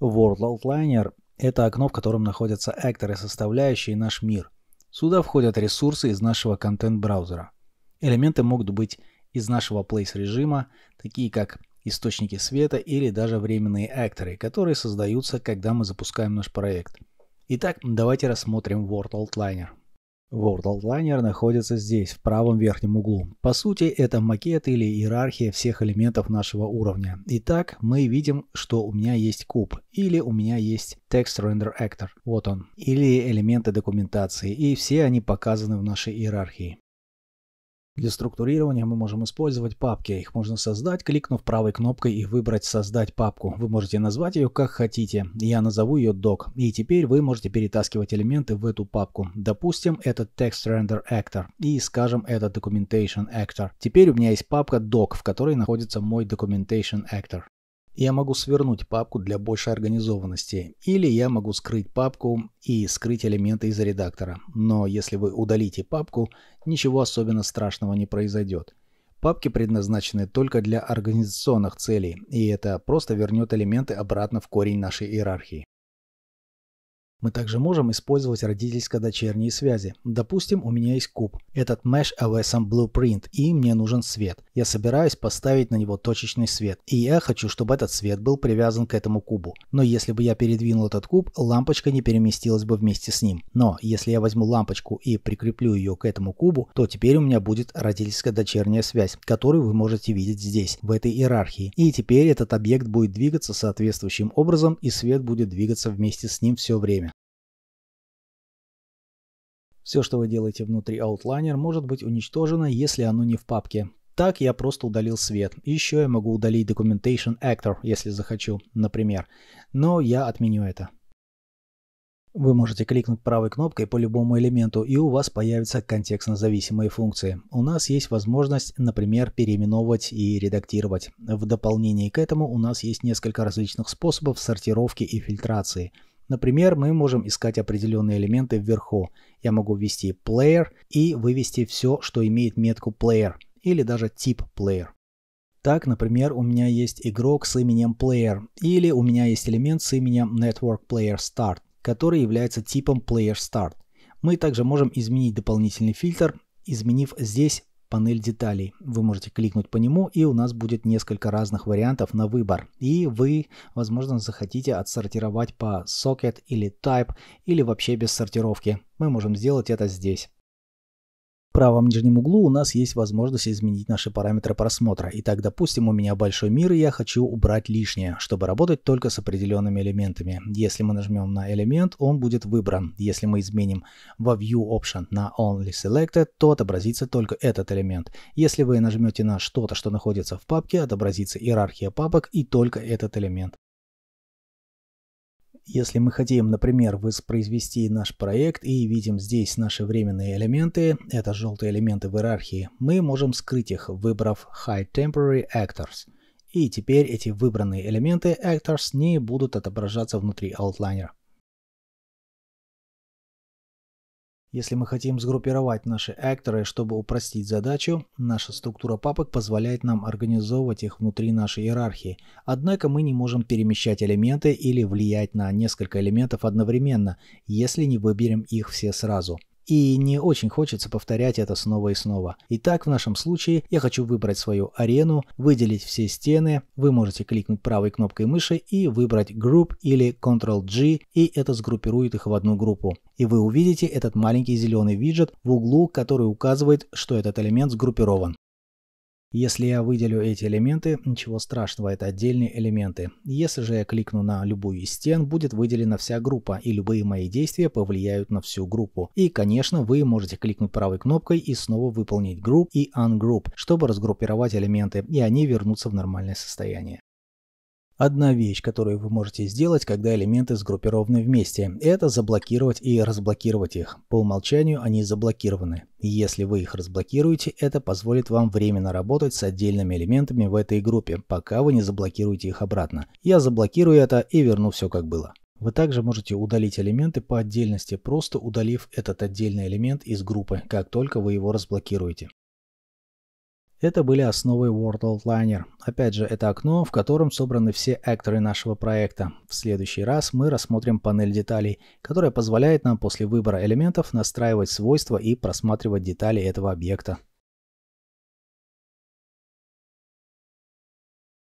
World Outliner – это окно, в котором находятся акторы, составляющие наш мир. Сюда входят ресурсы из нашего контент-браузера. Элементы могут быть из нашего place-режима, такие как источники света или даже временные акторы, которые создаются, когда мы запускаем наш проект. Итак, давайте рассмотрим World Outliner. World Outliner находится здесь, в правом верхнем углу. По сути, это макет или иерархия всех элементов нашего уровня. Итак, мы видим, что у меня есть куб, или у меня есть Text Render Actor, вот он, или элементы документации, и все они показаны в нашей иерархии. Для структурирования мы можем использовать папки. Их можно создать, кликнув правой кнопкой и выбрать «Создать папку». Вы можете назвать ее как хотите. Я назову ее «Doc». И теперь вы можете перетаскивать элементы в эту папку. Допустим, это Text Render Actor. И скажем, это Documentation Actor. Теперь у меня есть папка «Doc», в которой находится мой Documentation Actor. Я могу свернуть папку для большей организованности, или я могу скрыть папку и скрыть элементы из редактора. Но если вы удалите папку, ничего особенно страшного не произойдет. Папки предназначены только для организационных целей, и это просто вернет элементы обратно в корень нашей иерархии. Мы также можем использовать родительско-дочерние связи. Допустим, у меня есть куб, этот Mesh LSM Blueprint, и мне нужен свет. Я собираюсь поставить на него точечный свет, и я хочу, чтобы этот свет был привязан к этому кубу. Но если бы я передвинул этот куб, лампочка не переместилась бы вместе с ним. Но если я возьму лампочку и прикреплю ее к этому кубу, то теперь у меня будет родительско-дочерняя связь, которую вы можете видеть здесь, в этой иерархии. И теперь этот объект будет двигаться соответствующим образом, и свет будет двигаться вместе с ним все время. Все, что вы делаете внутри Outliner, может быть уничтожено, если оно не в папке. Так я просто удалил свет. Еще я могу удалить Documentation Actor, если захочу, например. Но я отменю это. Вы можете кликнуть правой кнопкой по любому элементу, и у вас появятся контекстно-зависимые функции. У нас есть возможность, например, переименовывать и редактировать. В дополнение к этому у нас есть несколько различных способов сортировки и фильтрации – Например, мы можем искать определенные элементы вверху. Я могу ввести player и вывести все, что имеет метку player или даже тип player. Так, например, у меня есть игрок с именем player или у меня есть элемент с именем network player start, который является типом player start. Мы также можем изменить дополнительный фильтр, изменив здесь панель деталей. Вы можете кликнуть по нему, и у нас будет несколько разных вариантов на выбор. И вы, возможно, захотите отсортировать по socket или type, или вообще без сортировки. Мы можем сделать это здесь правом нижнем углу у нас есть возможность изменить наши параметры просмотра. Итак, допустим, у меня большой мир, и я хочу убрать лишнее, чтобы работать только с определенными элементами. Если мы нажмем на элемент, он будет выбран. Если мы изменим во View Option на Only Selected, то отобразится только этот элемент. Если вы нажмете на что-то, что находится в папке, отобразится иерархия папок и только этот элемент. Если мы хотим, например, воспроизвести наш проект и видим здесь наши временные элементы, это желтые элементы в иерархии, мы можем скрыть их, выбрав Hide Temporary Actors. И теперь эти выбранные элементы Actors не будут отображаться внутри Outliner. Если мы хотим сгруппировать наши акторы, чтобы упростить задачу, наша структура папок позволяет нам организовывать их внутри нашей иерархии. Однако мы не можем перемещать элементы или влиять на несколько элементов одновременно, если не выберем их все сразу и не очень хочется повторять это снова и снова. Итак, в нашем случае я хочу выбрать свою арену, выделить все стены. Вы можете кликнуть правой кнопкой мыши и выбрать Group или Ctrl-G, и это сгруппирует их в одну группу. И вы увидите этот маленький зеленый виджет в углу, который указывает, что этот элемент сгруппирован. Если я выделю эти элементы, ничего страшного, это отдельные элементы. Если же я кликну на любую из стен, будет выделена вся группа, и любые мои действия повлияют на всю группу. И, конечно, вы можете кликнуть правой кнопкой и снова выполнить Group и Ungroup, чтобы разгруппировать элементы, и они вернутся в нормальное состояние. Одна вещь, которую вы можете сделать, когда элементы сгруппированы вместе, это заблокировать и разблокировать их. По умолчанию они заблокированы. Если вы их разблокируете, это позволит вам временно работать с отдельными элементами в этой группе, пока вы не заблокируете их обратно. Я заблокирую это и верну все как было. Вы также можете удалить элементы по отдельности, просто удалив этот отдельный элемент из группы, как только вы его разблокируете. Это были основы World Outliner. Опять же, это окно, в котором собраны все акторы нашего проекта. В следующий раз мы рассмотрим панель деталей, которая позволяет нам после выбора элементов настраивать свойства и просматривать детали этого объекта.